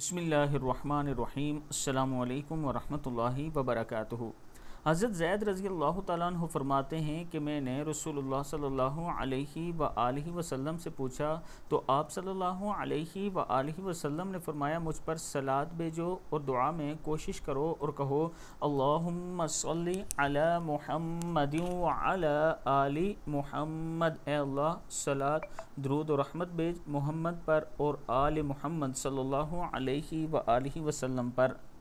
بسم اللہ الرحمن الرحیم السلام علیکم ورحمۃ اللہ وبرکاتہ حضرت زید رضی اللہ تعالیٰ عنہ فرماتے ہیں کہ میں نے رسول اللہ صلی اللہ علیہ و وسلم سے پوچھا تو آپ صلی اللہ علیہ و وسلم نے فرمایا مجھ پر سلاد بھیجو اور دعا میں کوشش کرو اور کہو اللہم صلی علی محمد وعلی آل محمد اے اللہ صلاد درود و رحمت بیج محمد پر اور آل محمد صلی اللہ علیہ و وسلم پر